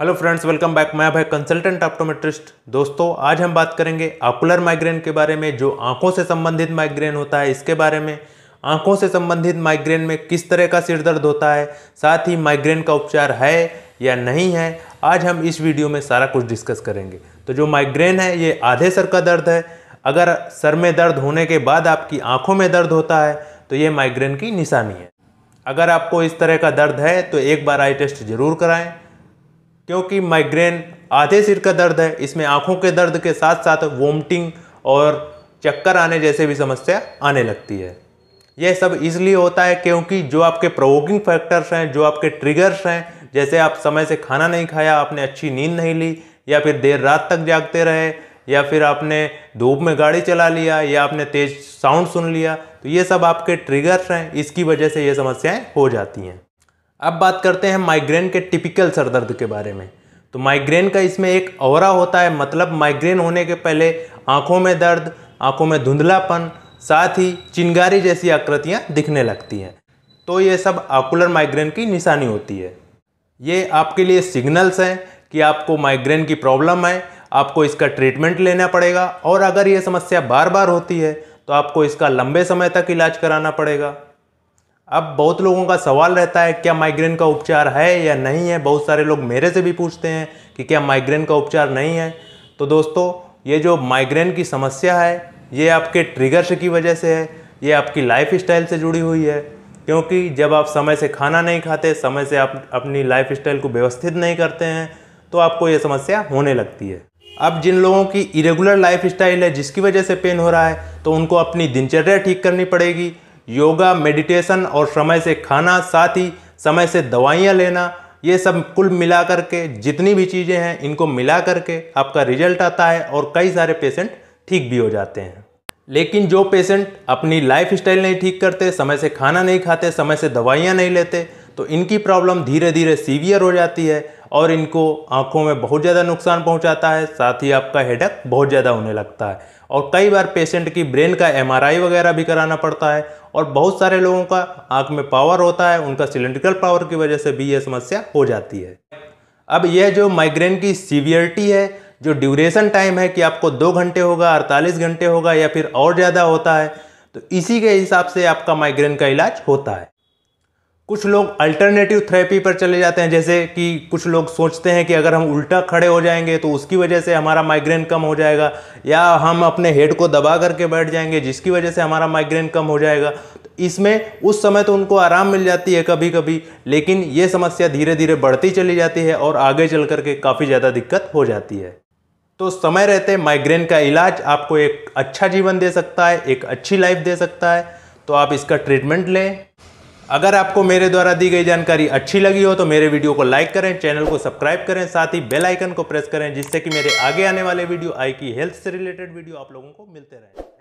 hello friends welcome back मैं भाई consultant optometrist दोस्तों आज हम बात करेंगे आकुलर माइग्रेन के बारे में जो आंखों से संबंधित माइग्रेन होता है इसके बारे में आंखों से संबंधित माइग्रेन में किस तरह का सिर दर्द होता है साथ ही माइग्रेन का उपचार है या नहीं है आज हम इस वीडियो में सारा कुछ डिस्कस करेंगे तो जो माइग्रेन है ये आधे सर का दर्द है अगर सर में दर्द होने के बाद आपकी आँखों में दर्द होता है तो ये माइग्रेन की निशानी है अगर आपको इस तरह का दर्द है तो एक बार आई टेस्ट ज़रूर कराएं क्योंकि माइग्रेन आधे सिर का दर्द है इसमें आँखों के दर्द के साथ साथ वोमटिंग और चक्कर आने जैसे भी समस्या आने लगती है यह सब इसलिए होता है क्योंकि जो आपके प्रोवोकिंग फैक्टर्स हैं जो आपके ट्रिगर्स हैं जैसे आप समय से खाना नहीं खाया आपने अच्छी नींद नहीं ली या फिर देर रात तक जागते रहे या फिर आपने धूप में गाड़ी चला लिया या आपने तेज साउंड सुन लिया तो ये सब आपके ट्रिगर्स हैं इसकी वजह से ये समस्याएं हो जाती हैं अब बात करते हैं माइग्रेन के टिपिकल सर दर्द के बारे में तो माइग्रेन का इसमें एक और होता है मतलब माइग्रेन होने के पहले आँखों में दर्द आँखों में धुंधलापन साथ ही चिंगारी जैसी आकृतियाँ दिखने लगती हैं तो ये सब आकुलर माइग्रेन की निशानी होती है ये आपके लिए सिग्नल्स हैं कि आपको माइग्रेन की प्रॉब्लम है आपको इसका ट्रीटमेंट लेना पड़ेगा और अगर ये समस्या बार बार होती है तो आपको इसका लंबे समय तक इलाज कराना पड़ेगा अब बहुत लोगों का सवाल रहता है क्या माइग्रेन का उपचार है या नहीं है बहुत सारे लोग मेरे से भी पूछते हैं कि क्या माइग्रेन का उपचार नहीं है तो दोस्तों ये जो माइग्रेन की समस्या है ये आपके ट्रिगर्स की वजह से है ये आपकी लाइफ स्टाइल से जुड़ी हुई है क्योंकि जब आप समय से खाना नहीं खाते समय से आप अपनी लाइफ स्टाइल को व्यवस्थित नहीं करते हैं तो आपको ये समस्या होने लगती है अब जिन लोगों की इरेगुलर लाइफ स्टाइल है जिसकी वजह से पेन हो रहा है तो उनको अपनी दिनचर्या ठीक करनी पड़ेगी योगा मेडिटेशन और समय से खाना साथ ही समय से दवाइयाँ लेना ये सब कुल मिला कर के जितनी भी चीज़ें हैं इनको मिला करके आपका रिजल्ट आता है और कई सारे पेशेंट ठीक भी हो जाते हैं लेकिन जो पेशेंट अपनी लाइफ स्टाइल नहीं ठीक करते समय से खाना नहीं खाते समय से दवाइयाँ नहीं लेते तो इनकी प्रॉब्लम धीरे धीरे सीवियर हो जाती है और इनको आँखों में बहुत ज़्यादा नुकसान पहुँचाता है साथ ही आपका हेडक बहुत ज़्यादा होने लगता है और कई बार पेशेंट की ब्रेन का एम वगैरह भी कराना पड़ता है और बहुत सारे लोगों का आँख में पावर होता है उनका सिलेंड्रिकल पावर की वजह से भी यह समस्या हो जाती है अब यह जो माइग्रेन की सीवियरिटी है जो ड्यूरेशन टाइम है कि आपको दो घंटे होगा अड़तालीस घंटे होगा या फिर और ज़्यादा होता है तो इसी के हिसाब से आपका माइग्रेन का इलाज होता है कुछ लोग अल्टरनेटिव थेरेपी पर चले जाते हैं जैसे कि कुछ लोग सोचते हैं कि अगर हम उल्टा खड़े हो जाएंगे तो उसकी वजह से हमारा माइग्रेन कम हो जाएगा या हम अपने हेड को दबा करके बैठ जाएंगे जिसकी वजह से हमारा माइग्रेन कम हो जाएगा तो इसमें उस समय तो उनको आराम मिल जाती है कभी कभी लेकिन ये समस्या धीरे धीरे बढ़ती चली जाती है और आगे चल करके काफ़ी ज़्यादा दिक्कत हो जाती है तो समय रहते माइग्रेन का इलाज आपको एक अच्छा जीवन दे सकता है एक अच्छी लाइफ दे सकता है तो आप इसका ट्रीटमेंट लें अगर आपको मेरे द्वारा दी गई जानकारी अच्छी लगी हो तो मेरे वीडियो को लाइक करें चैनल को सब्सक्राइब करें साथ ही बेल आइकन को प्रेस करें जिससे कि मेरे आगे आने वाले वीडियो आई की हेल्थ से रिलेटेड वीडियो आप लोगों को मिलते रहें